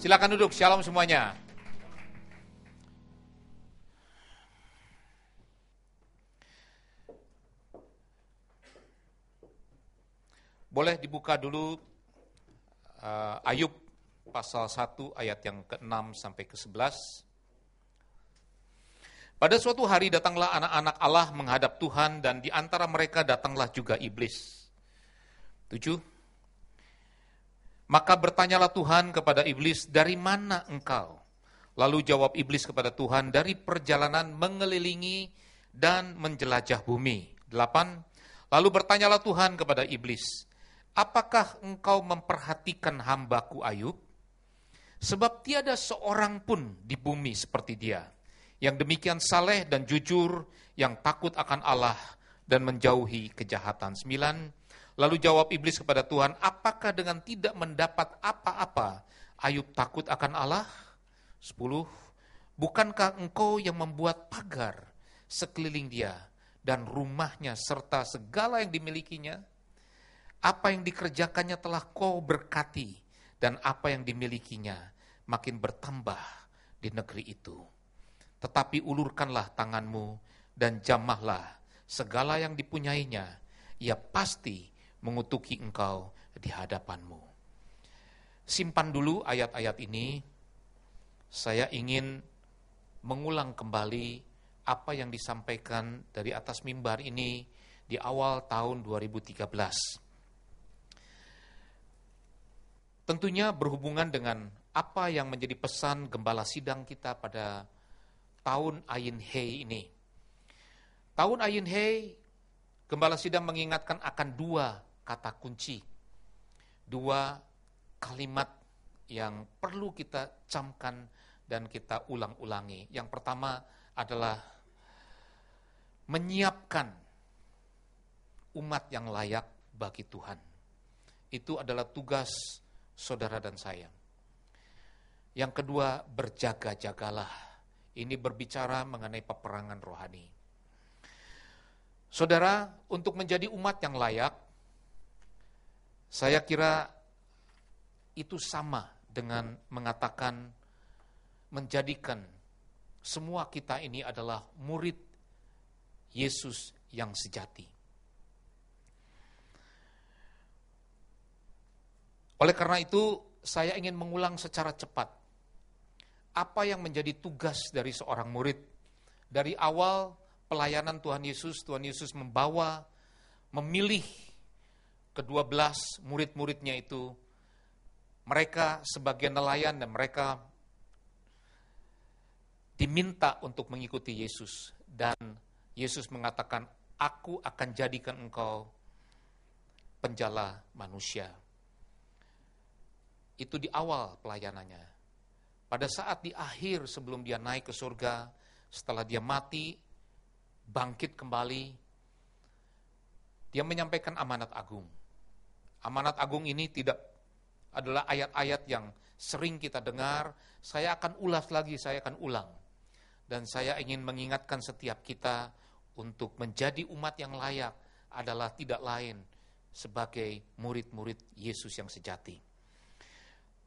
Silakan duduk, shalom semuanya. Boleh dibuka dulu uh, Ayub pasal 1 ayat yang ke-6 sampai ke-11. Pada suatu hari datanglah anak-anak Allah menghadap Tuhan dan di antara mereka datanglah juga iblis. Tujuh. Maka bertanyalah Tuhan kepada iblis, "Dari mana engkau?" Lalu jawab iblis kepada Tuhan, "Dari perjalanan mengelilingi dan menjelajah bumi." 8. Lalu bertanyalah Tuhan kepada iblis, "Apakah engkau memperhatikan hambaku Ayub? Sebab tiada seorang pun di bumi seperti dia, yang demikian saleh dan jujur, yang takut akan Allah dan menjauhi kejahatan." 9. Lalu jawab iblis kepada Tuhan, apakah dengan tidak mendapat apa-apa, Ayub takut akan Allah? 10. Bukankah engkau yang membuat pagar sekeliling dia dan rumahnya serta segala yang dimilikinya? Apa yang dikerjakannya telah kau berkati dan apa yang dimilikinya makin bertambah di negeri itu. Tetapi ulurkanlah tanganmu dan jamahlah segala yang dipunyainya, ia pasti mengutuki engkau di hadapanmu. Simpan dulu ayat-ayat ini. Saya ingin mengulang kembali apa yang disampaikan dari atas mimbar ini di awal tahun 2013. Tentunya berhubungan dengan apa yang menjadi pesan gembala sidang kita pada tahun Ayin Hei ini. Tahun Ayin Hei, gembala sidang mengingatkan akan dua kata kunci, dua kalimat yang perlu kita camkan dan kita ulang-ulangi. Yang pertama adalah menyiapkan umat yang layak bagi Tuhan. Itu adalah tugas saudara dan saya. Yang kedua, berjaga-jagalah. Ini berbicara mengenai peperangan rohani. Saudara, untuk menjadi umat yang layak, saya kira itu sama dengan mengatakan menjadikan semua kita ini adalah murid Yesus yang sejati. Oleh karena itu, saya ingin mengulang secara cepat apa yang menjadi tugas dari seorang murid. Dari awal pelayanan Tuhan Yesus, Tuhan Yesus membawa, memilih kedua belas murid-muridnya itu, mereka sebagai nelayan dan mereka diminta untuk mengikuti Yesus. Dan Yesus mengatakan, aku akan jadikan engkau penjala manusia. Itu di awal pelayanannya. Pada saat di akhir sebelum dia naik ke surga, setelah dia mati, bangkit kembali, dia menyampaikan amanat agung Amanat agung ini tidak adalah ayat-ayat yang sering kita dengar, saya akan ulas lagi, saya akan ulang. Dan saya ingin mengingatkan setiap kita untuk menjadi umat yang layak adalah tidak lain sebagai murid-murid Yesus yang sejati.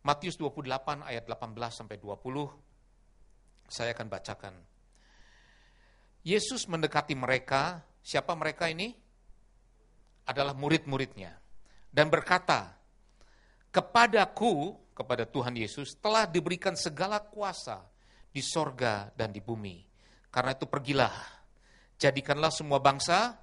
Matius 28 ayat 18 sampai 20 saya akan bacakan. Yesus mendekati mereka, siapa mereka ini? Adalah murid-muridnya dan berkata, Kepadaku, kepada Tuhan Yesus, telah diberikan segala kuasa di sorga dan di bumi. Karena itu pergilah, jadikanlah semua bangsa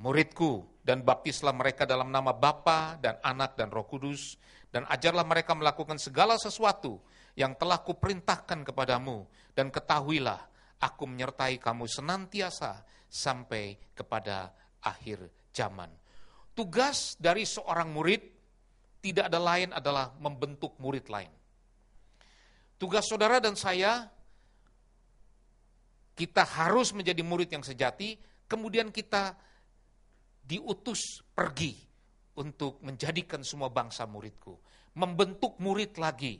muridku, dan baptislah mereka dalam nama Bapa dan Anak dan Roh Kudus, dan ajarlah mereka melakukan segala sesuatu yang telah kuperintahkan kepadamu, dan ketahuilah, aku menyertai kamu senantiasa sampai kepada akhir zaman. Tugas dari seorang murid tidak ada lain adalah membentuk murid lain. Tugas saudara dan saya, kita harus menjadi murid yang sejati, kemudian kita diutus pergi untuk menjadikan semua bangsa muridku. Membentuk murid lagi,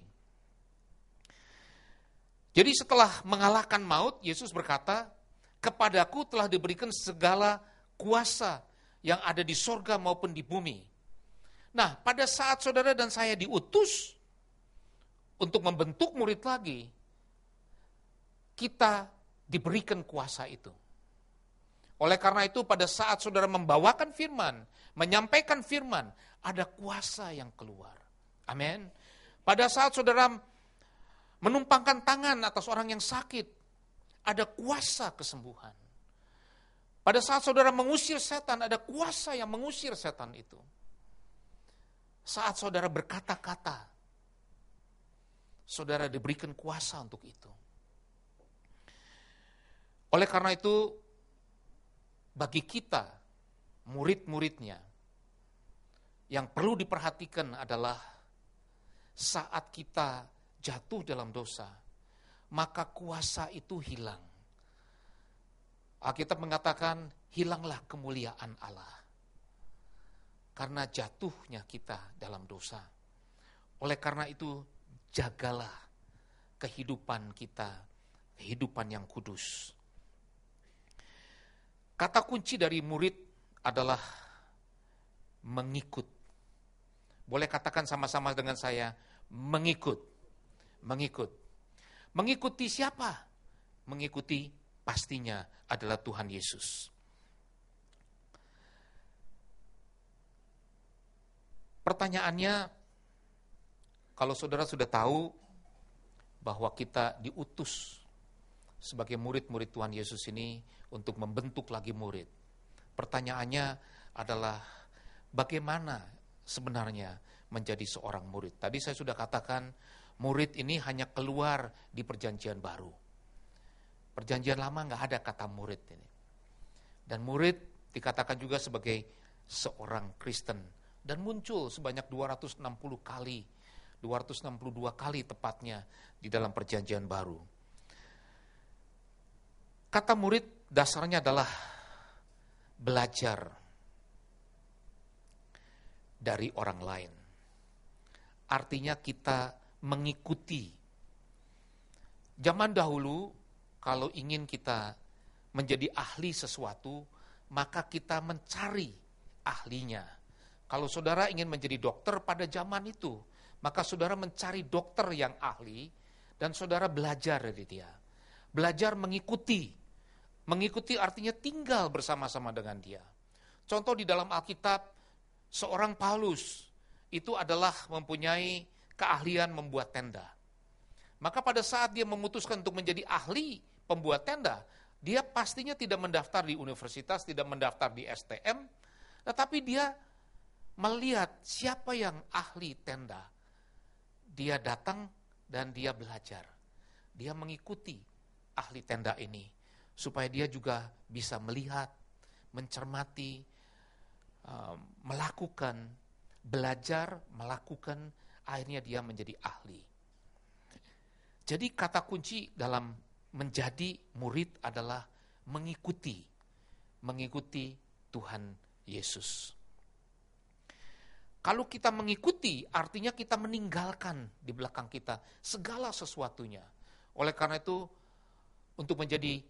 jadi setelah mengalahkan maut, Yesus berkata, kepadaku telah diberikan segala kuasa yang ada di sorga maupun di bumi. Nah, pada saat saudara dan saya diutus untuk membentuk murid lagi, kita diberikan kuasa itu. Oleh karena itu, pada saat saudara membawakan firman, menyampaikan firman, ada kuasa yang keluar. Amin. Pada saat saudara menumpangkan tangan atas orang yang sakit, ada kuasa kesembuhan. Pada saat saudara mengusir setan, ada kuasa yang mengusir setan itu. Saat saudara berkata-kata, saudara diberikan kuasa untuk itu. Oleh karena itu, bagi kita, murid-muridnya, yang perlu diperhatikan adalah saat kita jatuh dalam dosa, maka kuasa itu hilang Alkitab mengatakan hilanglah kemuliaan Allah. Karena jatuhnya kita dalam dosa. Oleh karena itu jagalah kehidupan kita, kehidupan yang kudus. Kata kunci dari murid adalah mengikut. Boleh katakan sama-sama dengan saya, mengikut. Mengikut. Mengikuti siapa? Mengikuti pastinya adalah Tuhan Yesus. Pertanyaannya, kalau saudara sudah tahu bahwa kita diutus sebagai murid-murid Tuhan Yesus ini untuk membentuk lagi murid. Pertanyaannya adalah bagaimana sebenarnya menjadi seorang murid. Tadi saya sudah katakan murid ini hanya keluar di perjanjian baru. Perjanjian lama nggak ada kata murid ini. Dan murid dikatakan juga sebagai seorang Kristen dan muncul sebanyak 260 kali, 262 kali tepatnya di dalam perjanjian baru. Kata murid dasarnya adalah belajar dari orang lain. Artinya kita mengikuti. Zaman dahulu kalau ingin kita menjadi ahli sesuatu, maka kita mencari ahlinya. Kalau saudara ingin menjadi dokter pada zaman itu, maka saudara mencari dokter yang ahli dan saudara belajar dari dia. Belajar mengikuti. Mengikuti artinya tinggal bersama-sama dengan dia. Contoh di dalam Alkitab, seorang Paulus itu adalah mempunyai keahlian membuat tenda. Maka pada saat dia memutuskan untuk menjadi ahli pembuat tenda, dia pastinya tidak mendaftar di universitas, tidak mendaftar di STM, tetapi dia melihat siapa yang ahli tenda. Dia datang dan dia belajar. Dia mengikuti ahli tenda ini supaya dia juga bisa melihat, mencermati, eh, melakukan, belajar, melakukan, akhirnya dia menjadi ahli. Jadi kata kunci dalam menjadi murid adalah mengikuti mengikuti Tuhan Yesus. Kalau kita mengikuti, artinya kita meninggalkan di belakang kita segala sesuatunya. Oleh karena itu, untuk menjadi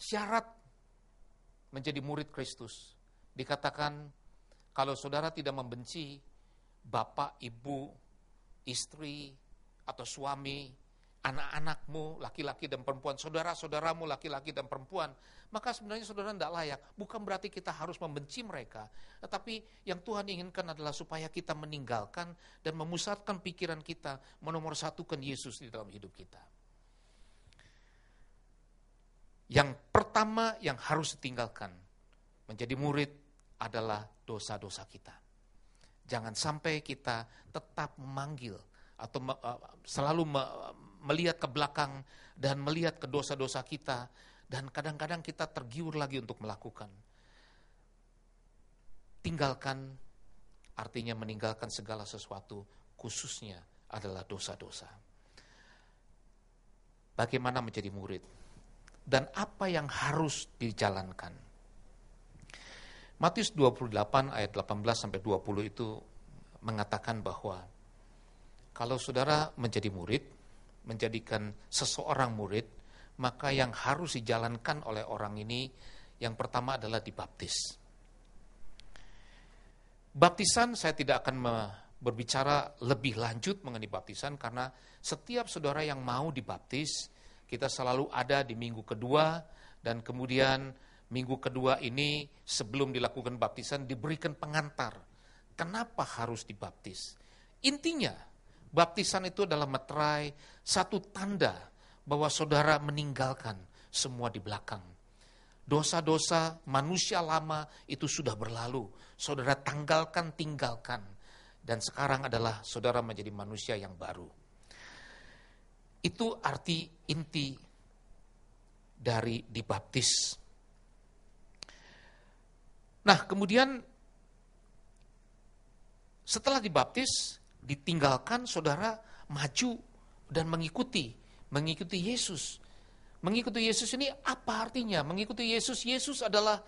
syarat menjadi murid Kristus, dikatakan kalau saudara tidak membenci bapak, ibu, istri, atau suami, anak-anakmu, laki-laki dan perempuan, saudara-saudaramu, laki-laki dan perempuan, maka sebenarnya saudara tidak layak. Bukan berarti kita harus membenci mereka, tetapi yang Tuhan inginkan adalah supaya kita meninggalkan dan memusatkan pikiran kita, menomorsatukan Yesus di dalam hidup kita. Yang pertama yang harus ditinggalkan menjadi murid adalah dosa-dosa kita. Jangan sampai kita tetap memanggil atau eh, selalu melihat ke belakang dan melihat ke dosa-dosa kita dan kadang-kadang kita tergiur lagi untuk melakukan. Tinggalkan artinya meninggalkan segala sesuatu khususnya adalah dosa-dosa. Bagaimana menjadi murid dan apa yang harus dijalankan. Matius 28 ayat 18 sampai 20 itu mengatakan bahwa kalau saudara menjadi murid menjadikan seseorang murid, maka yang harus dijalankan oleh orang ini yang pertama adalah dibaptis. Baptisan saya tidak akan berbicara lebih lanjut mengenai baptisan karena setiap saudara yang mau dibaptis kita selalu ada di minggu kedua dan kemudian minggu kedua ini sebelum dilakukan baptisan diberikan pengantar. Kenapa harus dibaptis? Intinya Baptisan itu adalah meterai satu tanda bahwa saudara meninggalkan semua di belakang. Dosa-dosa manusia lama itu sudah berlalu. Saudara tanggalkan, tinggalkan. Dan sekarang adalah saudara menjadi manusia yang baru. Itu arti inti dari dibaptis. Nah, kemudian setelah dibaptis, ditinggalkan saudara maju dan mengikuti, mengikuti Yesus. Mengikuti Yesus ini apa artinya? Mengikuti Yesus, Yesus adalah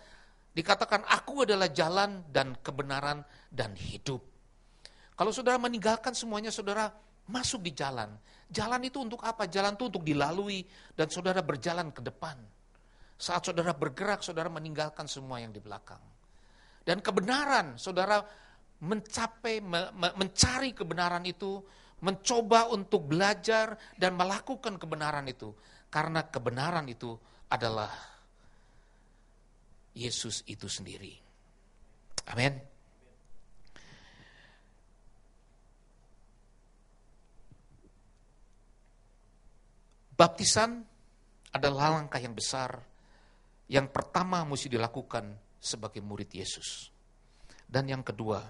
dikatakan aku adalah jalan dan kebenaran dan hidup. Kalau saudara meninggalkan semuanya, saudara masuk di jalan. Jalan itu untuk apa? Jalan itu untuk dilalui dan saudara berjalan ke depan. Saat saudara bergerak, saudara meninggalkan semua yang di belakang. Dan kebenaran, saudara mencapai, mencari kebenaran itu, mencoba untuk belajar dan melakukan kebenaran itu. Karena kebenaran itu adalah Yesus itu sendiri. Amin. Baptisan adalah langkah yang besar yang pertama mesti dilakukan sebagai murid Yesus. Dan yang kedua,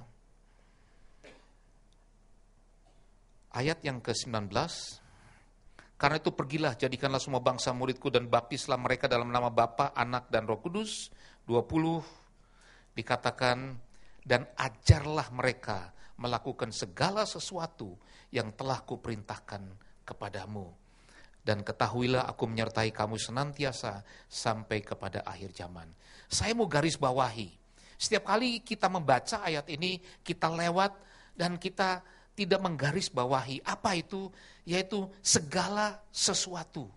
Ayat yang ke-19, karena itu pergilah jadikanlah semua bangsa muridku dan baptislah mereka dalam nama Bapa, Anak dan Roh Kudus. 20 dikatakan dan ajarlah mereka melakukan segala sesuatu yang telah kuperintahkan kepadamu. Dan ketahuilah aku menyertai kamu senantiasa sampai kepada akhir zaman. Saya mau garis bawahi, setiap kali kita membaca ayat ini, kita lewat dan kita tidak menggarisbawahi apa itu, yaitu segala sesuatu.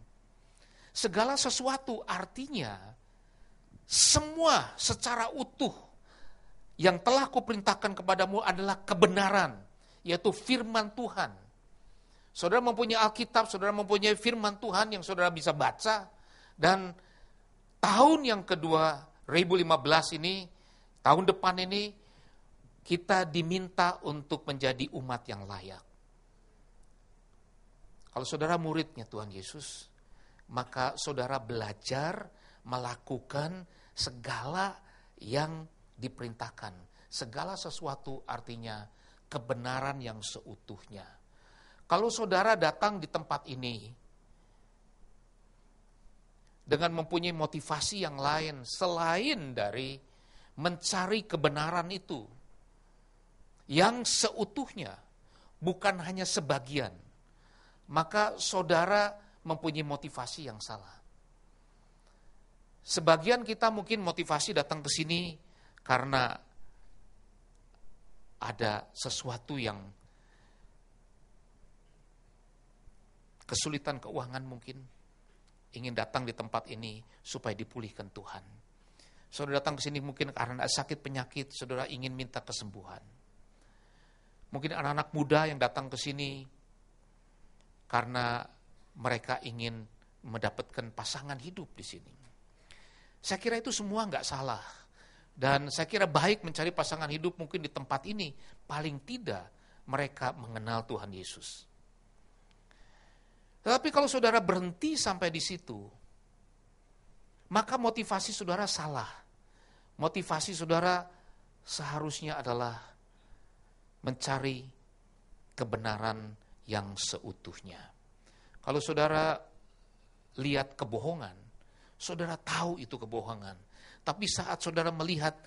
Segala sesuatu artinya semua secara utuh yang telah kuperintahkan kepadamu adalah kebenaran, yaitu firman Tuhan. Saudara mempunyai Alkitab, saudara mempunyai firman Tuhan yang saudara bisa baca, dan tahun yang kedua, 2015 ini, tahun depan ini, kita diminta untuk menjadi umat yang layak. Kalau saudara muridnya Tuhan Yesus, maka saudara belajar melakukan segala yang diperintahkan. Segala sesuatu artinya kebenaran yang seutuhnya. Kalau saudara datang di tempat ini dengan mempunyai motivasi yang lain selain dari mencari kebenaran itu, yang seutuhnya, bukan hanya sebagian, maka saudara mempunyai motivasi yang salah. Sebagian kita mungkin motivasi datang ke sini karena ada sesuatu yang kesulitan keuangan mungkin ingin datang di tempat ini supaya dipulihkan Tuhan. Saudara datang ke sini mungkin karena sakit penyakit, saudara ingin minta kesembuhan mungkin anak-anak muda yang datang ke sini karena mereka ingin mendapatkan pasangan hidup di sini. Saya kira itu semua nggak salah. Dan saya kira baik mencari pasangan hidup mungkin di tempat ini. Paling tidak mereka mengenal Tuhan Yesus. Tetapi kalau saudara berhenti sampai di situ, maka motivasi saudara salah. Motivasi saudara seharusnya adalah mencari kebenaran yang seutuhnya. Kalau saudara lihat kebohongan, saudara tahu itu kebohongan. Tapi saat saudara melihat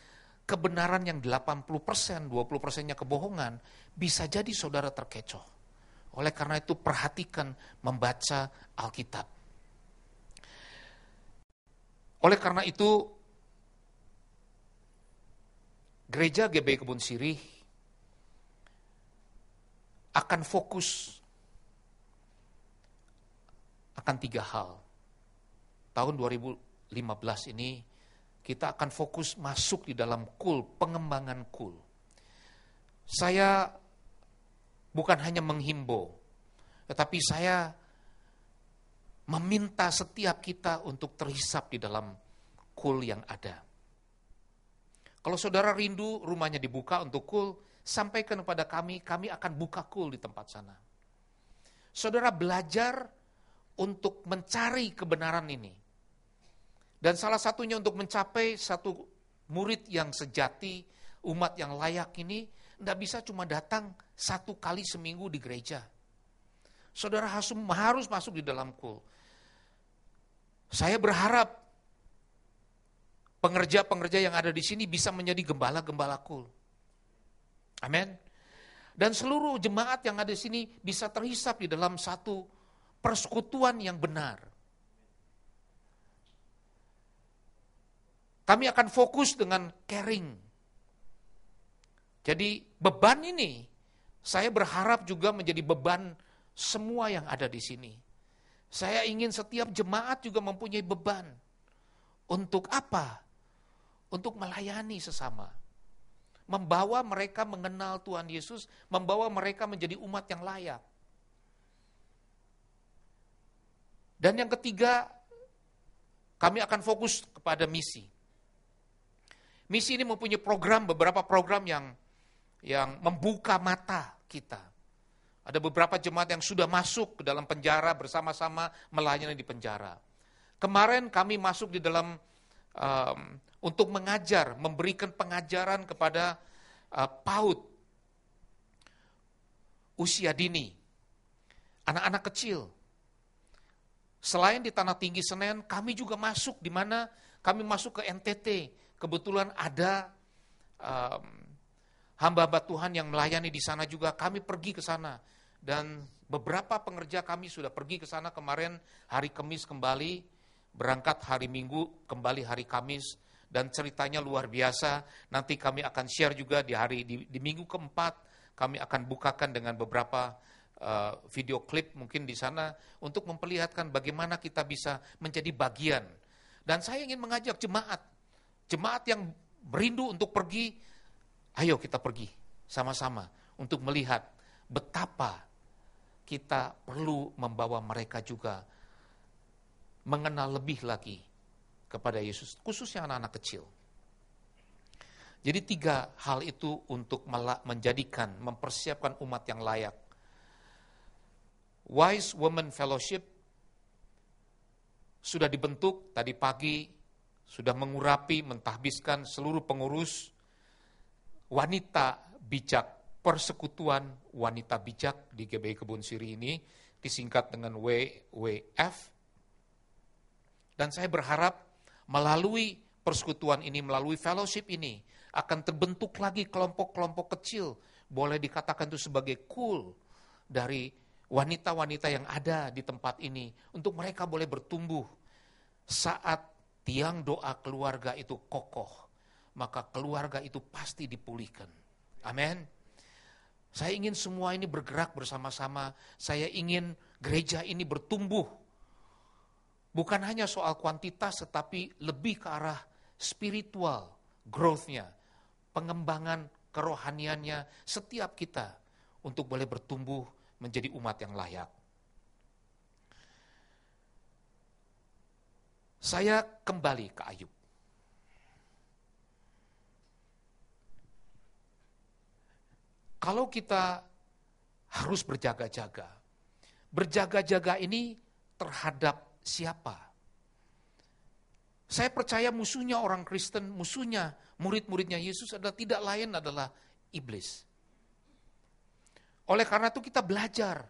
kebenaran yang 80%, 20 persennya kebohongan, bisa jadi saudara terkecoh. Oleh karena itu perhatikan membaca Alkitab. Oleh karena itu gereja GB Kebun Sirih akan fokus akan tiga hal. Tahun 2015 ini kita akan fokus masuk di dalam kul, pengembangan kul. Saya bukan hanya menghimbau, tetapi saya meminta setiap kita untuk terhisap di dalam kul yang ada. Kalau saudara rindu rumahnya dibuka untuk kul, sampaikan kepada kami, kami akan buka kul di tempat sana. Saudara belajar untuk mencari kebenaran ini. Dan salah satunya untuk mencapai satu murid yang sejati, umat yang layak ini, tidak bisa cuma datang satu kali seminggu di gereja. Saudara harus masuk di dalam kul. Saya berharap pengerja-pengerja yang ada di sini bisa menjadi gembala-gembala kul. Amin. Dan seluruh jemaat yang ada di sini bisa terhisap di dalam satu persekutuan yang benar. Kami akan fokus dengan caring. Jadi beban ini saya berharap juga menjadi beban semua yang ada di sini. Saya ingin setiap jemaat juga mempunyai beban. Untuk apa? Untuk melayani sesama membawa mereka mengenal Tuhan Yesus, membawa mereka menjadi umat yang layak. Dan yang ketiga, kami akan fokus kepada misi. Misi ini mempunyai program, beberapa program yang yang membuka mata kita. Ada beberapa jemaat yang sudah masuk ke dalam penjara bersama-sama melayani di penjara. Kemarin kami masuk di dalam um, untuk mengajar, memberikan pengajaran kepada uh, PAUD usia dini, anak-anak kecil. Selain di Tanah Tinggi Senen, kami juga masuk di mana kami masuk ke NTT. Kebetulan ada um, hamba-hamba Tuhan yang melayani di sana juga. Kami pergi ke sana dan beberapa pengerja kami sudah pergi ke sana kemarin hari Kamis kembali berangkat hari Minggu kembali hari Kamis dan ceritanya luar biasa. Nanti kami akan share juga di hari di, di minggu keempat kami akan bukakan dengan beberapa uh, video klip mungkin di sana untuk memperlihatkan bagaimana kita bisa menjadi bagian. Dan saya ingin mengajak jemaat, jemaat yang merindu untuk pergi, ayo kita pergi sama-sama untuk melihat betapa kita perlu membawa mereka juga mengenal lebih lagi kepada Yesus, khususnya anak-anak kecil. Jadi tiga hal itu untuk menjadikan, mempersiapkan umat yang layak. Wise Woman Fellowship sudah dibentuk tadi pagi, sudah mengurapi, mentahbiskan seluruh pengurus wanita bijak, persekutuan wanita bijak di GBI Kebun Siri ini disingkat dengan WWF. Dan saya berharap melalui persekutuan ini, melalui fellowship ini, akan terbentuk lagi kelompok-kelompok kecil, boleh dikatakan itu sebagai cool dari wanita-wanita yang ada di tempat ini, untuk mereka boleh bertumbuh saat tiang doa keluarga itu kokoh, maka keluarga itu pasti dipulihkan. Amin. Saya ingin semua ini bergerak bersama-sama. Saya ingin gereja ini bertumbuh Bukan hanya soal kuantitas tetapi lebih ke arah spiritual growth-nya, pengembangan kerohaniannya setiap kita untuk boleh bertumbuh menjadi umat yang layak. Saya kembali ke Ayub. Kalau kita harus berjaga-jaga, berjaga-jaga ini terhadap siapa. Saya percaya musuhnya orang Kristen, musuhnya murid-muridnya Yesus adalah tidak lain adalah iblis. Oleh karena itu kita belajar,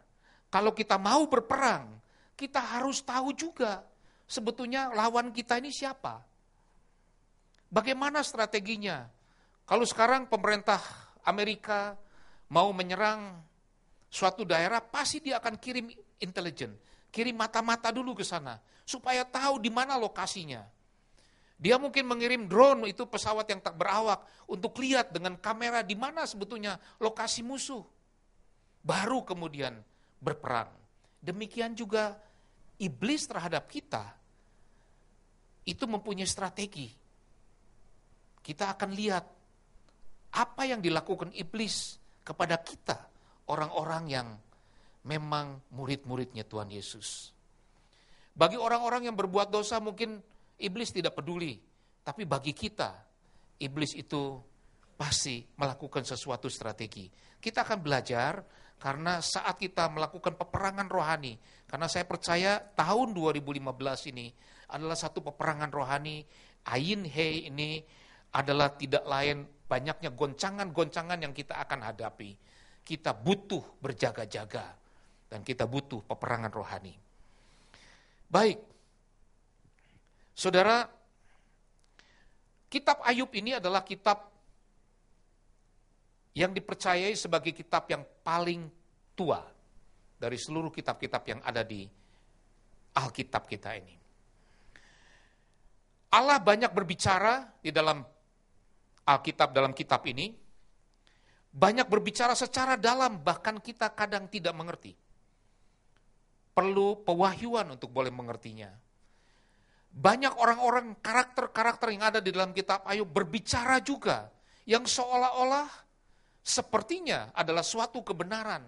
kalau kita mau berperang, kita harus tahu juga sebetulnya lawan kita ini siapa. Bagaimana strateginya? Kalau sekarang pemerintah Amerika mau menyerang suatu daerah, pasti dia akan kirim intelijen kirim mata-mata dulu ke sana supaya tahu di mana lokasinya. Dia mungkin mengirim drone itu pesawat yang tak berawak untuk lihat dengan kamera di mana sebetulnya lokasi musuh. Baru kemudian berperang. Demikian juga iblis terhadap kita itu mempunyai strategi. Kita akan lihat apa yang dilakukan iblis kepada kita, orang-orang yang memang murid-muridnya Tuhan Yesus. Bagi orang-orang yang berbuat dosa mungkin iblis tidak peduli, tapi bagi kita iblis itu pasti melakukan sesuatu strategi. Kita akan belajar karena saat kita melakukan peperangan rohani, karena saya percaya tahun 2015 ini adalah satu peperangan rohani, Ain Hei ini adalah tidak lain banyaknya goncangan-goncangan yang kita akan hadapi. Kita butuh berjaga-jaga. Dan kita butuh peperangan rohani. Baik. Saudara, kitab Ayub ini adalah kitab yang dipercayai sebagai kitab yang paling tua dari seluruh kitab-kitab yang ada di Alkitab kita ini. Allah banyak berbicara di dalam Alkitab dalam kitab ini, banyak berbicara secara dalam bahkan kita kadang tidak mengerti perlu pewahyuan untuk boleh mengertinya. Banyak orang-orang karakter-karakter yang ada di dalam kitab Ayub berbicara juga yang seolah-olah sepertinya adalah suatu kebenaran,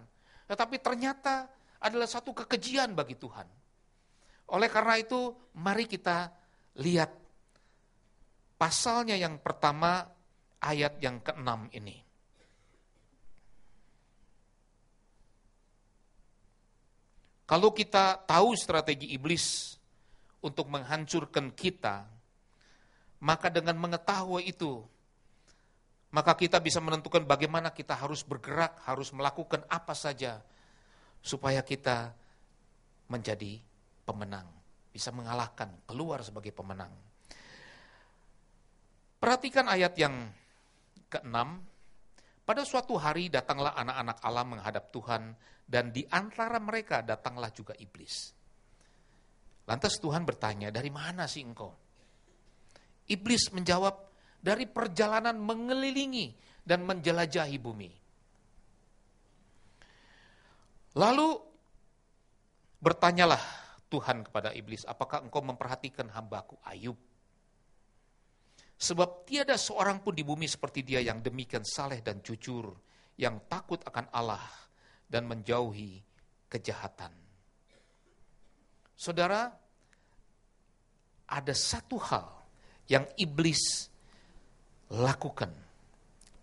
tetapi ternyata adalah satu kekejian bagi Tuhan. Oleh karena itu, mari kita lihat pasalnya yang pertama ayat yang keenam ini. Kalau kita tahu strategi iblis untuk menghancurkan kita, maka dengan mengetahui itu, maka kita bisa menentukan bagaimana kita harus bergerak, harus melakukan apa saja supaya kita menjadi pemenang, bisa mengalahkan, keluar sebagai pemenang. Perhatikan ayat yang keenam pada suatu hari datanglah anak-anak Allah menghadap Tuhan dan di antara mereka datanglah juga iblis. Lantas Tuhan bertanya, dari mana sih engkau? Iblis menjawab, dari perjalanan mengelilingi dan menjelajahi bumi. Lalu bertanyalah Tuhan kepada iblis, apakah engkau memperhatikan hambaku Ayub? Sebab tiada seorang pun di bumi seperti dia yang demikian saleh dan jujur, yang takut akan Allah dan menjauhi kejahatan. Saudara, ada satu hal yang iblis lakukan.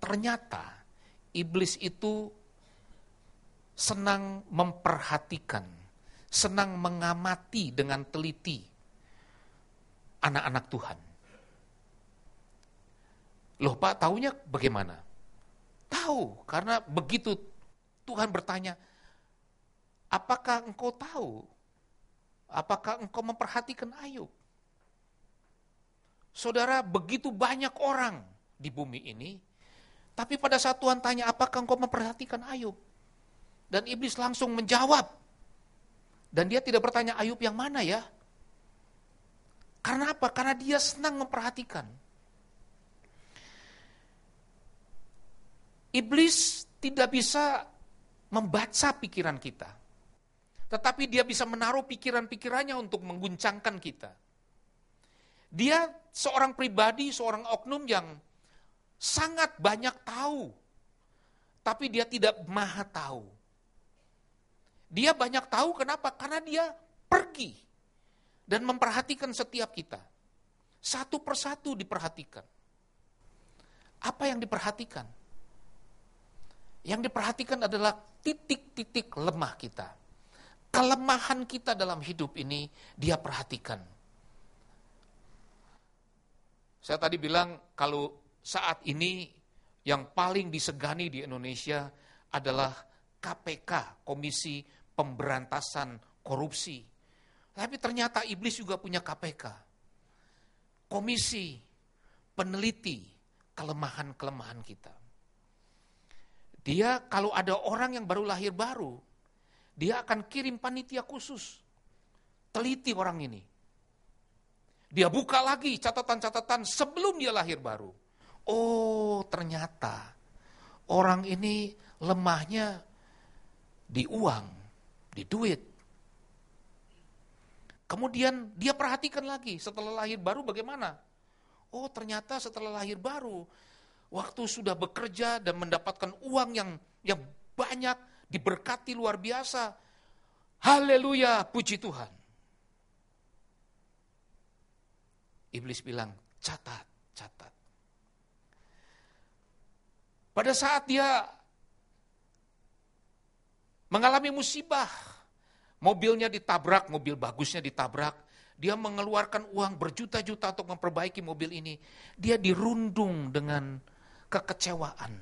Ternyata iblis itu senang memperhatikan, senang mengamati dengan teliti anak-anak Tuhan. Loh Pak, tahunya bagaimana? Tahu, karena begitu Tuhan bertanya, apakah engkau tahu? Apakah engkau memperhatikan Ayub? Saudara, begitu banyak orang di bumi ini, tapi pada saat Tuhan tanya, apakah engkau memperhatikan Ayub? Dan iblis langsung menjawab. Dan dia tidak bertanya Ayub yang mana ya? Karena apa? Karena dia senang memperhatikan. Iblis tidak bisa membaca pikiran kita. Tetapi dia bisa menaruh pikiran-pikirannya untuk mengguncangkan kita. Dia seorang pribadi, seorang oknum yang sangat banyak tahu. Tapi dia tidak maha tahu. Dia banyak tahu kenapa? Karena dia pergi dan memperhatikan setiap kita. Satu persatu diperhatikan. Apa yang diperhatikan? Yang diperhatikan adalah titik-titik lemah kita. Kelemahan kita dalam hidup ini dia perhatikan. Saya tadi bilang kalau saat ini yang paling disegani di Indonesia adalah KPK, Komisi Pemberantasan Korupsi. Tapi ternyata iblis juga punya KPK. Komisi peneliti kelemahan-kelemahan kita. Dia kalau ada orang yang baru lahir baru, dia akan kirim panitia khusus. Teliti orang ini. Dia buka lagi catatan-catatan sebelum dia lahir baru. Oh, ternyata orang ini lemahnya di uang, di duit. Kemudian dia perhatikan lagi setelah lahir baru bagaimana? Oh, ternyata setelah lahir baru waktu sudah bekerja dan mendapatkan uang yang yang banyak, diberkati luar biasa. Haleluya, puji Tuhan. Iblis bilang, catat, catat. Pada saat dia mengalami musibah, mobilnya ditabrak, mobil bagusnya ditabrak, dia mengeluarkan uang berjuta-juta untuk memperbaiki mobil ini. Dia dirundung dengan kekecewaan.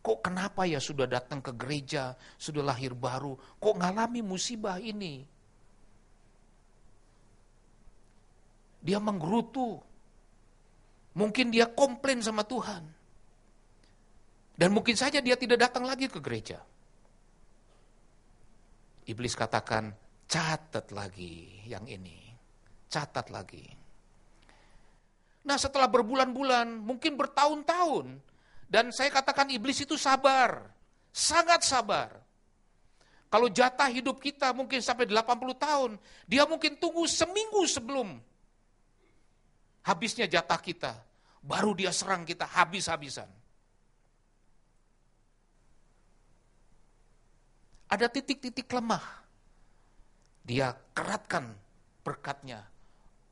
Kok kenapa ya sudah datang ke gereja, sudah lahir baru, kok ngalami musibah ini? Dia menggerutu. Mungkin dia komplain sama Tuhan. Dan mungkin saja dia tidak datang lagi ke gereja. Iblis katakan, catat lagi yang ini. Catat lagi. Nah setelah berbulan-bulan, mungkin bertahun-tahun, dan saya katakan iblis itu sabar, sangat sabar. Kalau jatah hidup kita mungkin sampai 80 tahun, dia mungkin tunggu seminggu sebelum habisnya jatah kita. Baru dia serang kita habis-habisan. Ada titik-titik lemah. Dia keratkan berkatnya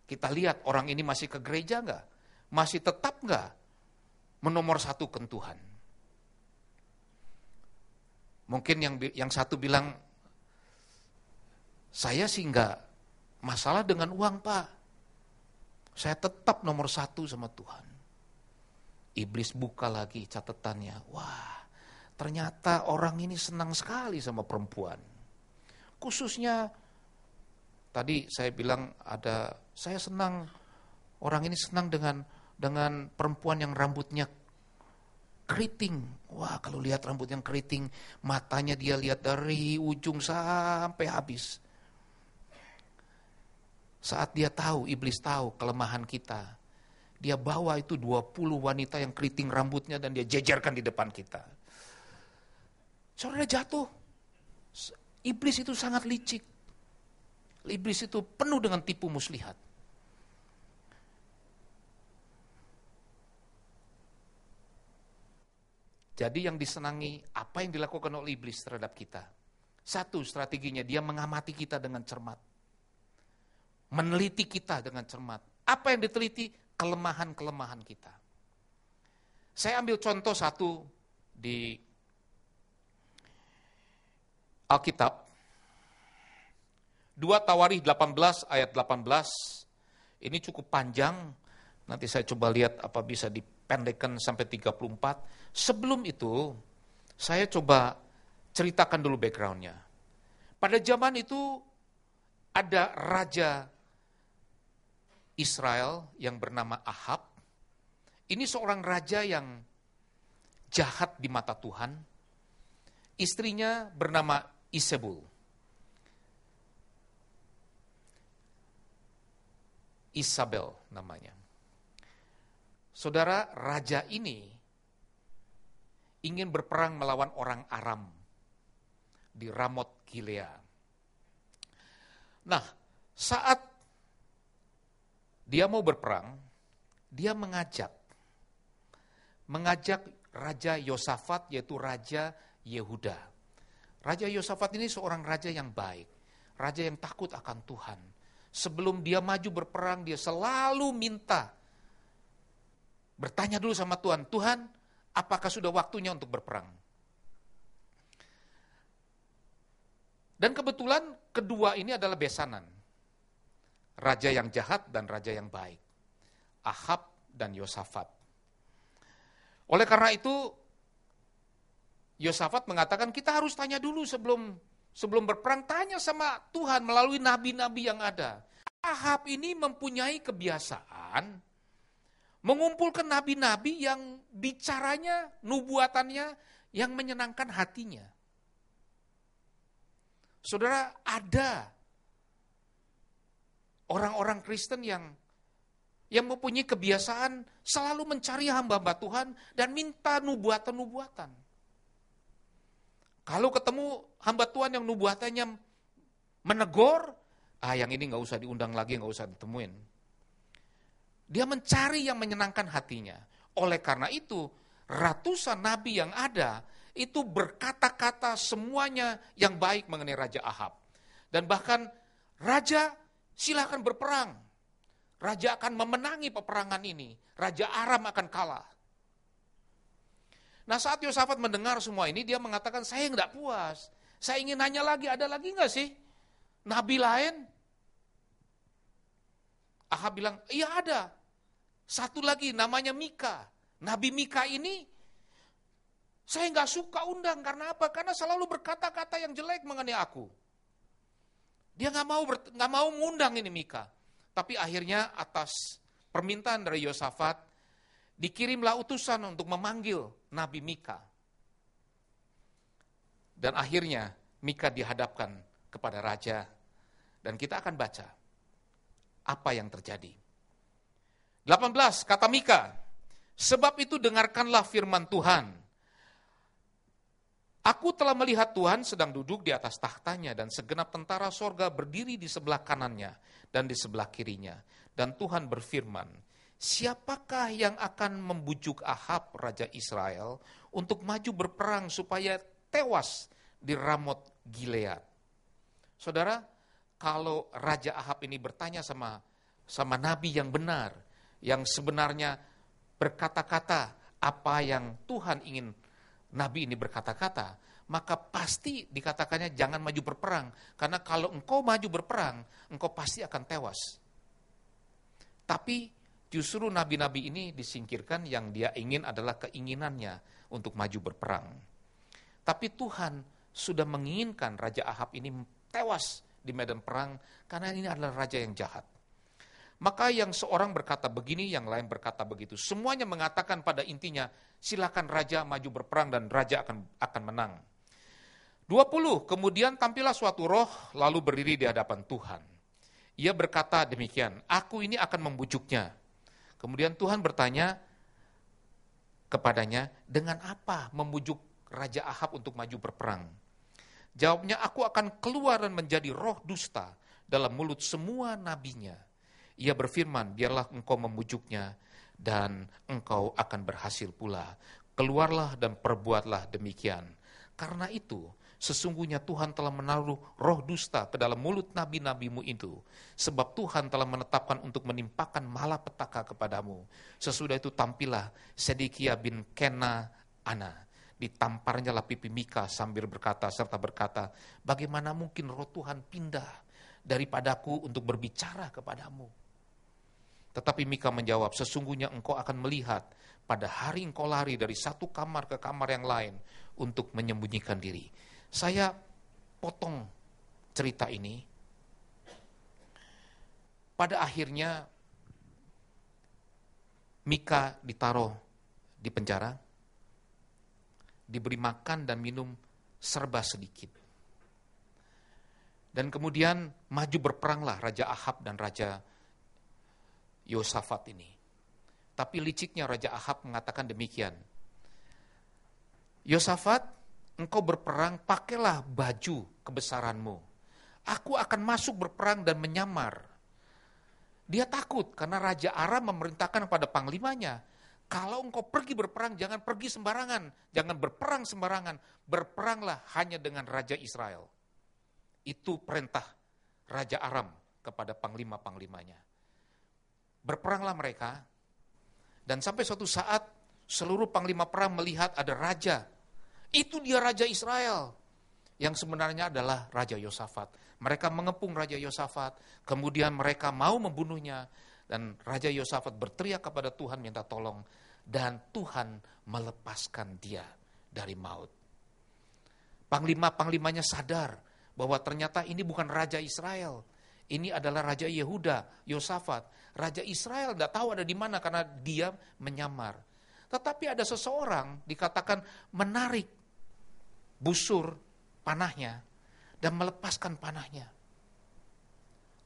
kita lihat orang ini masih ke gereja nggak? Masih tetap nggak menomor satu ke Tuhan? Mungkin yang yang satu bilang, saya sih nggak masalah dengan uang pak. Saya tetap nomor satu sama Tuhan. Iblis buka lagi catatannya. Wah, ternyata orang ini senang sekali sama perempuan. Khususnya Tadi saya bilang ada saya senang orang ini senang dengan dengan perempuan yang rambutnya keriting. Wah, kalau lihat rambut yang keriting, matanya dia lihat dari ujung sampai habis. Saat dia tahu, iblis tahu kelemahan kita. Dia bawa itu 20 wanita yang keriting rambutnya dan dia jejerkan di depan kita. Saudara jatuh. Iblis itu sangat licik. Iblis itu penuh dengan tipu muslihat. Jadi yang disenangi apa yang dilakukan oleh iblis terhadap kita. Satu strateginya dia mengamati kita dengan cermat. Meneliti kita dengan cermat. Apa yang diteliti? Kelemahan-kelemahan kita. Saya ambil contoh satu di Alkitab 2 Tawarih 18 ayat 18. Ini cukup panjang. Nanti saya coba lihat apa bisa dipendekkan sampai 34. Sebelum itu, saya coba ceritakan dulu backgroundnya. Pada zaman itu ada raja Israel yang bernama Ahab. Ini seorang raja yang jahat di mata Tuhan. Istrinya bernama Isebul Isabel namanya. Saudara, raja ini ingin berperang melawan orang Aram di Ramot Gilea. Nah, saat dia mau berperang, dia mengajak mengajak raja Yosafat yaitu raja Yehuda. Raja Yosafat ini seorang raja yang baik, raja yang takut akan Tuhan sebelum dia maju berperang, dia selalu minta. Bertanya dulu sama Tuhan, Tuhan apakah sudah waktunya untuk berperang? Dan kebetulan kedua ini adalah besanan. Raja yang jahat dan raja yang baik. Ahab dan Yosafat. Oleh karena itu, Yosafat mengatakan kita harus tanya dulu sebelum sebelum berperang, tanya sama Tuhan melalui nabi-nabi yang ada. Ahab ini mempunyai kebiasaan mengumpulkan nabi-nabi yang bicaranya, nubuatannya yang menyenangkan hatinya. Saudara, ada orang-orang Kristen yang yang mempunyai kebiasaan selalu mencari hamba-hamba Tuhan dan minta nubuatan-nubuatan. Kalau ketemu hamba Tuhan yang nubuatannya menegur, ah yang ini nggak usah diundang lagi, nggak usah ditemuin. Dia mencari yang menyenangkan hatinya. Oleh karena itu, ratusan nabi yang ada itu berkata-kata semuanya yang baik mengenai Raja Ahab. Dan bahkan Raja silahkan berperang. Raja akan memenangi peperangan ini. Raja Aram akan kalah. Nah saat Yosafat mendengar semua ini, dia mengatakan, saya nggak puas. Saya ingin nanya lagi, ada lagi nggak sih? Nabi lain? Ahab bilang, iya ada. Satu lagi namanya Mika. Nabi Mika ini saya nggak suka undang karena apa? Karena selalu berkata-kata yang jelek mengenai aku. Dia nggak mau nggak mau ngundang ini Mika. Tapi akhirnya atas permintaan dari Yosafat dikirimlah utusan untuk memanggil Nabi Mika. Dan akhirnya Mika dihadapkan kepada raja dan kita akan baca apa yang terjadi. 18 kata Mika, sebab itu dengarkanlah firman Tuhan. Aku telah melihat Tuhan sedang duduk di atas tahtanya dan segenap tentara sorga berdiri di sebelah kanannya dan di sebelah kirinya. Dan Tuhan berfirman, siapakah yang akan membujuk Ahab, Raja Israel, untuk maju berperang supaya tewas di Ramot Gilead? Saudara, kalau Raja Ahab ini bertanya sama sama nabi yang benar, yang sebenarnya berkata-kata apa yang Tuhan ingin nabi ini berkata-kata, maka pasti dikatakannya jangan maju berperang karena kalau engkau maju berperang, engkau pasti akan tewas. Tapi justru nabi-nabi ini disingkirkan yang dia ingin adalah keinginannya untuk maju berperang. Tapi Tuhan sudah menginginkan Raja Ahab ini tewas di medan perang karena ini adalah raja yang jahat. Maka yang seorang berkata begini, yang lain berkata begitu. Semuanya mengatakan pada intinya, silakan raja maju berperang dan raja akan akan menang. 20. Kemudian tampillah suatu roh lalu berdiri di hadapan Tuhan. Ia berkata demikian, aku ini akan membujuknya. Kemudian Tuhan bertanya kepadanya, dengan apa membujuk Raja Ahab untuk maju berperang? Jawabnya, aku akan keluar dan menjadi roh dusta dalam mulut semua nabinya. Ia berfirman, biarlah engkau membujuknya dan engkau akan berhasil pula. Keluarlah dan perbuatlah demikian. Karena itu, sesungguhnya Tuhan telah menaruh roh dusta ke dalam mulut nabi-nabimu itu, sebab Tuhan telah menetapkan untuk menimpakan malapetaka kepadamu. Sesudah itu tampillah Sedekia bin Kena Ana. Ditamparnya lah pipi Mika sambil berkata serta berkata, bagaimana mungkin roh Tuhan pindah daripadaku untuk berbicara kepadamu. Tetapi Mika menjawab, sesungguhnya engkau akan melihat pada hari engkau lari dari satu kamar ke kamar yang lain untuk menyembunyikan diri. Saya potong cerita ini. Pada akhirnya Mika ditaruh di penjara diberi makan dan minum serba sedikit. Dan kemudian maju berperanglah Raja Ahab dan Raja Yosafat ini. Tapi liciknya Raja Ahab mengatakan demikian. Yosafat, engkau berperang, pakailah baju kebesaranmu. Aku akan masuk berperang dan menyamar. Dia takut karena Raja Aram memerintahkan kepada panglimanya, kalau engkau pergi berperang, jangan pergi sembarangan. Jangan berperang sembarangan. Berperanglah hanya dengan Raja Israel. Itu perintah Raja Aram kepada panglima-panglimanya. Berperanglah mereka. Dan sampai suatu saat seluruh panglima perang melihat ada raja. Itu dia Raja Israel. Yang sebenarnya adalah Raja Yosafat. Mereka mengepung Raja Yosafat. Kemudian mereka mau membunuhnya. Dan Raja Yosafat berteriak kepada Tuhan minta tolong dan Tuhan melepaskan dia dari maut. Panglima-panglimanya sadar bahwa ternyata ini bukan Raja Israel. Ini adalah Raja Yehuda, Yosafat. Raja Israel tidak tahu ada di mana karena dia menyamar. Tetapi ada seseorang dikatakan menarik busur panahnya dan melepaskan panahnya.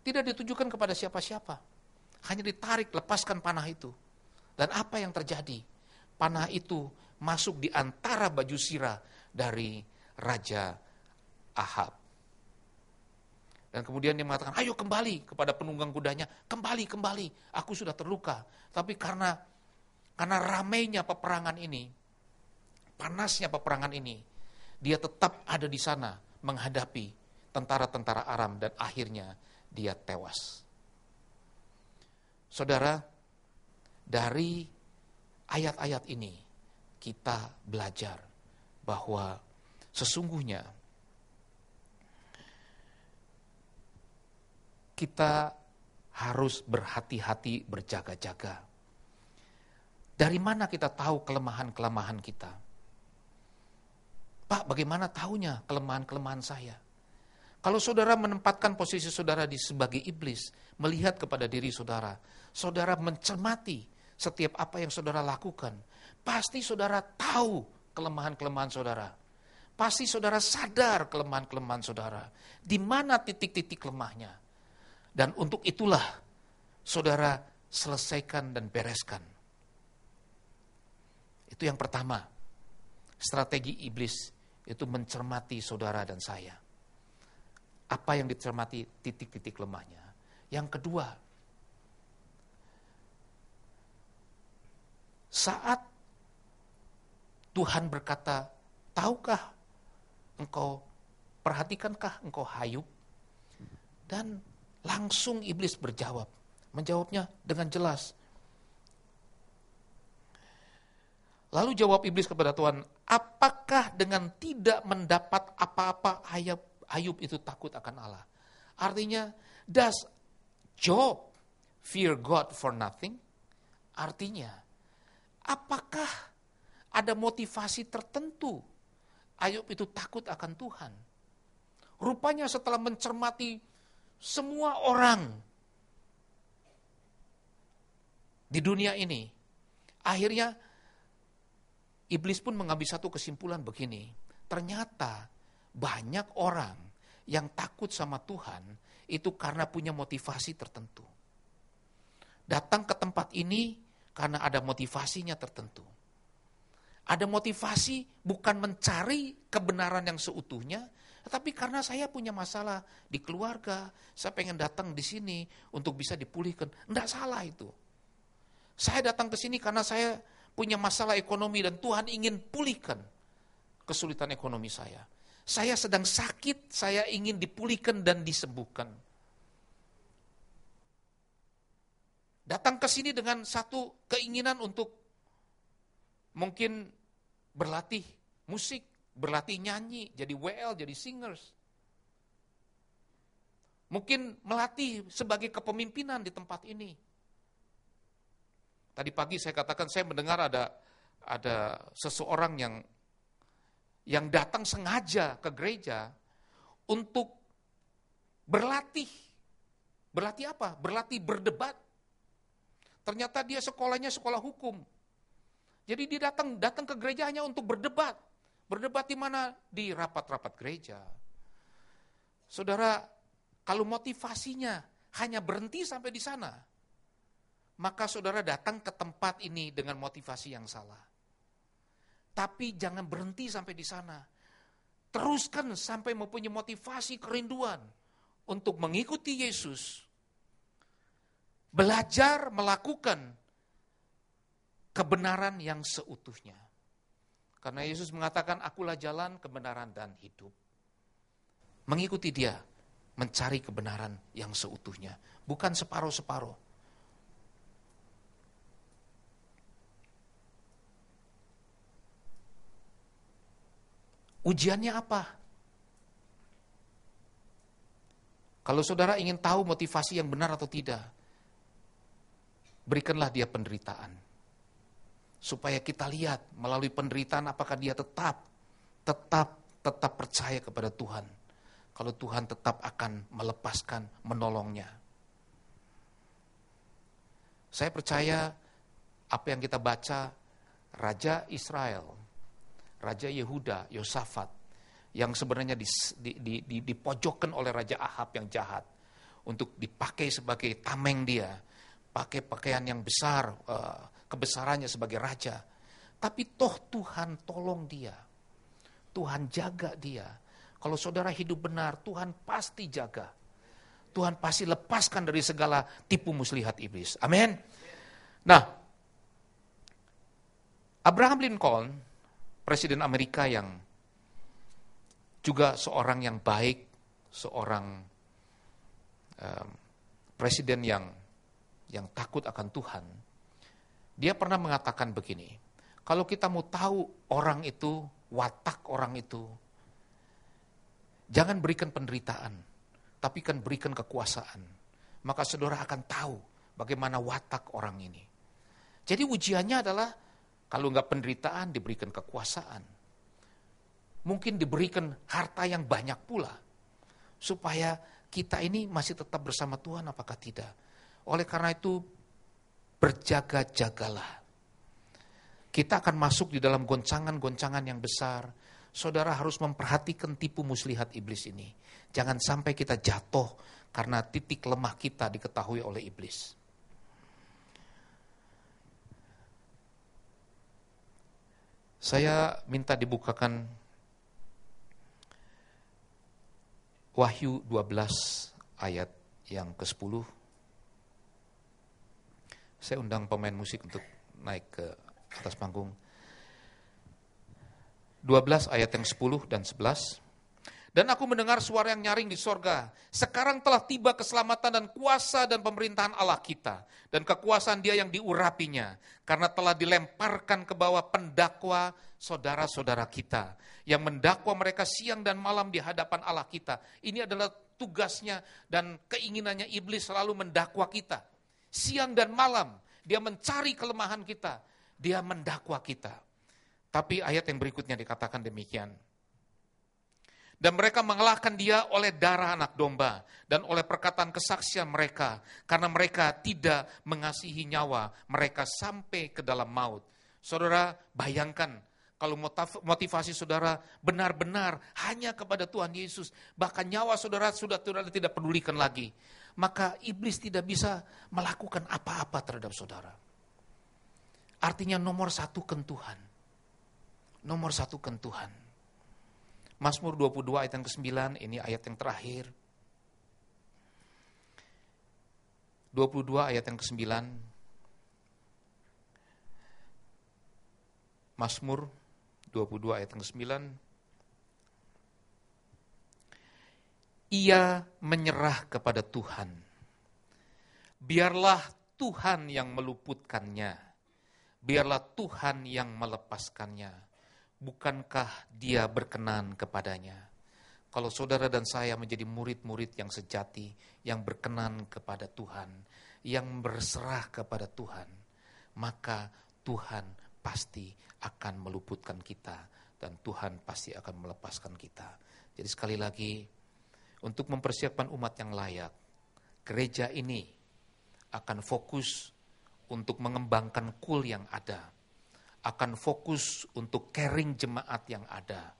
Tidak ditujukan kepada siapa-siapa hanya ditarik, lepaskan panah itu. Dan apa yang terjadi? Panah itu masuk di antara baju sirah dari Raja Ahab. Dan kemudian dia mengatakan, ayo kembali kepada penunggang kudanya, kembali, kembali, aku sudah terluka. Tapi karena karena ramainya peperangan ini, panasnya peperangan ini, dia tetap ada di sana menghadapi tentara-tentara Aram dan akhirnya dia tewas. Saudara, dari ayat-ayat ini kita belajar bahwa sesungguhnya kita harus berhati-hati, berjaga-jaga. Dari mana kita tahu kelemahan-kelemahan kita? Pak, bagaimana tahunya kelemahan-kelemahan saya? Kalau saudara menempatkan posisi saudara di sebagai iblis, melihat kepada diri saudara, saudara mencermati setiap apa yang saudara lakukan, pasti saudara tahu kelemahan-kelemahan saudara. Pasti saudara sadar kelemahan-kelemahan saudara. Di mana titik-titik lemahnya. Dan untuk itulah saudara selesaikan dan bereskan. Itu yang pertama. Strategi iblis itu mencermati saudara dan saya. Apa yang dicermati titik-titik lemahnya. Yang kedua, Saat Tuhan berkata, tahukah engkau, perhatikankah engkau Hayub? Dan langsung iblis berjawab. Menjawabnya dengan jelas. Lalu jawab iblis kepada Tuhan, apakah dengan tidak mendapat apa-apa Ayub, Ayub itu takut akan Allah? Artinya, does Job fear God for nothing? Artinya, Apakah ada motivasi tertentu Ayub itu takut akan Tuhan? Rupanya setelah mencermati semua orang di dunia ini, akhirnya iblis pun mengambil satu kesimpulan begini. Ternyata banyak orang yang takut sama Tuhan itu karena punya motivasi tertentu. Datang ke tempat ini karena ada motivasinya tertentu. Ada motivasi bukan mencari kebenaran yang seutuhnya, tetapi karena saya punya masalah di keluarga, saya pengen datang di sini untuk bisa dipulihkan. Tidak salah itu. Saya datang ke sini karena saya punya masalah ekonomi dan Tuhan ingin pulihkan kesulitan ekonomi saya. Saya sedang sakit, saya ingin dipulihkan dan disembuhkan. datang ke sini dengan satu keinginan untuk mungkin berlatih musik, berlatih nyanyi, jadi WL, jadi singers. Mungkin melatih sebagai kepemimpinan di tempat ini. Tadi pagi saya katakan saya mendengar ada ada seseorang yang yang datang sengaja ke gereja untuk berlatih. Berlatih apa? Berlatih berdebat Ternyata dia sekolahnya sekolah hukum. Jadi dia datang datang ke gereja hanya untuk berdebat. Berdebat di mana? Di rapat-rapat gereja. Saudara, kalau motivasinya hanya berhenti sampai di sana, maka saudara datang ke tempat ini dengan motivasi yang salah. Tapi jangan berhenti sampai di sana. Teruskan sampai mempunyai motivasi kerinduan untuk mengikuti Yesus belajar melakukan kebenaran yang seutuhnya. Karena Yesus mengatakan, akulah jalan kebenaran dan hidup. Mengikuti dia, mencari kebenaran yang seutuhnya. Bukan separuh-separuh. Ujiannya apa? Kalau saudara ingin tahu motivasi yang benar atau tidak, berikanlah dia penderitaan. Supaya kita lihat melalui penderitaan apakah dia tetap, tetap, tetap percaya kepada Tuhan. Kalau Tuhan tetap akan melepaskan, menolongnya. Saya percaya apa yang kita baca Raja Israel, Raja Yehuda, Yosafat, yang sebenarnya dipojokkan oleh Raja Ahab yang jahat untuk dipakai sebagai tameng dia pakai pakaian yang besar, eh, kebesarannya sebagai raja. Tapi toh Tuhan tolong dia. Tuhan jaga dia. Kalau saudara hidup benar, Tuhan pasti jaga. Tuhan pasti lepaskan dari segala tipu muslihat iblis. Amin. Nah, Abraham Lincoln, presiden Amerika yang juga seorang yang baik, seorang um, presiden yang yang takut akan Tuhan, dia pernah mengatakan begini, kalau kita mau tahu orang itu, watak orang itu, jangan berikan penderitaan, tapi kan berikan kekuasaan. Maka saudara akan tahu bagaimana watak orang ini. Jadi ujiannya adalah kalau nggak penderitaan diberikan kekuasaan. Mungkin diberikan harta yang banyak pula. Supaya kita ini masih tetap bersama Tuhan apakah tidak. Oleh karena itu berjaga-jagalah. Kita akan masuk di dalam goncangan-goncangan yang besar. Saudara harus memperhatikan tipu muslihat iblis ini. Jangan sampai kita jatuh karena titik lemah kita diketahui oleh iblis. Saya minta dibukakan Wahyu 12 ayat yang ke-10 saya undang pemain musik untuk naik ke atas panggung. 12 ayat yang 10 dan 11. Dan aku mendengar suara yang nyaring di sorga. Sekarang telah tiba keselamatan dan kuasa dan pemerintahan Allah kita. Dan kekuasaan dia yang diurapinya. Karena telah dilemparkan ke bawah pendakwa saudara-saudara kita. Yang mendakwa mereka siang dan malam di hadapan Allah kita. Ini adalah tugasnya dan keinginannya iblis selalu mendakwa kita siang dan malam. Dia mencari kelemahan kita, dia mendakwa kita. Tapi ayat yang berikutnya dikatakan demikian. Dan mereka mengalahkan dia oleh darah anak domba dan oleh perkataan kesaksian mereka. Karena mereka tidak mengasihi nyawa mereka sampai ke dalam maut. Saudara bayangkan kalau motivasi saudara benar-benar hanya kepada Tuhan Yesus. Bahkan nyawa saudara sudah tidak pedulikan lagi maka iblis tidak bisa melakukan apa-apa terhadap saudara. Artinya nomor satu kentuhan. Nomor satu kentuhan. Masmur 22 ayat yang ke-9, ini ayat yang terakhir. 22 ayat yang ke-9. Masmur 22 ayat yang ke-9. ia menyerah kepada Tuhan. Biarlah Tuhan yang meluputkannya. Biarlah Tuhan yang melepaskannya. Bukankah dia berkenan kepadanya? Kalau saudara dan saya menjadi murid-murid yang sejati, yang berkenan kepada Tuhan, yang berserah kepada Tuhan, maka Tuhan pasti akan meluputkan kita dan Tuhan pasti akan melepaskan kita. Jadi sekali lagi, untuk mempersiapkan umat yang layak. Gereja ini akan fokus untuk mengembangkan kul yang ada, akan fokus untuk caring jemaat yang ada,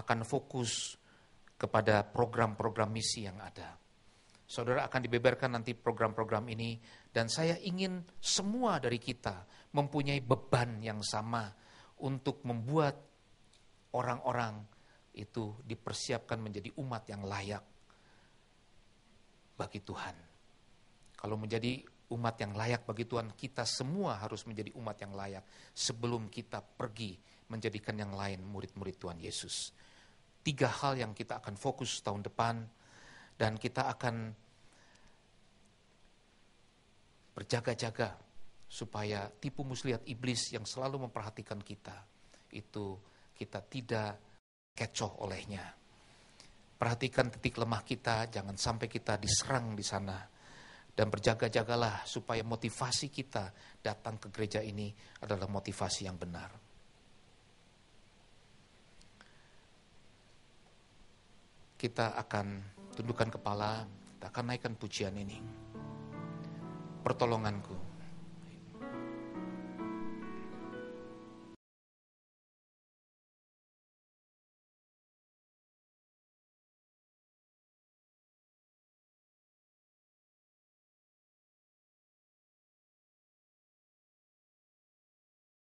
akan fokus kepada program-program misi yang ada. Saudara akan dibeberkan nanti program-program ini dan saya ingin semua dari kita mempunyai beban yang sama untuk membuat orang-orang itu dipersiapkan menjadi umat yang layak bagi Tuhan. Kalau menjadi umat yang layak bagi Tuhan, kita semua harus menjadi umat yang layak sebelum kita pergi menjadikan yang lain murid-murid Tuhan Yesus. Tiga hal yang kita akan fokus tahun depan dan kita akan berjaga-jaga supaya tipu muslihat iblis yang selalu memperhatikan kita itu kita tidak kecoh olehnya. Perhatikan titik lemah kita, jangan sampai kita diserang di sana. Dan berjaga-jagalah supaya motivasi kita datang ke gereja ini adalah motivasi yang benar. Kita akan tundukkan kepala, kita akan naikkan pujian ini. Pertolonganku.